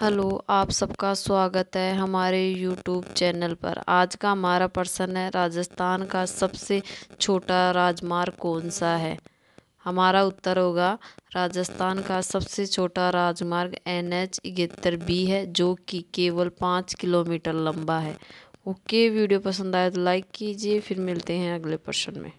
hello आप सबका स्वागत है हमारे यूट्यूब चैनल पर आज का हमारा प्रश्न है राजस्थान का सबसे छोटा राजमार्ग कौन सा है हमारा उत्तर होगा राजस्थान का सबसे छोटा राजमार्ग एन एच इकहत्तर बी है जो कि केवल पाँच किलोमीटर लंबा है ओके वीडियो पसंद आए तो लाइक कीजिए फिर मिलते हैं अगले प्रश्न में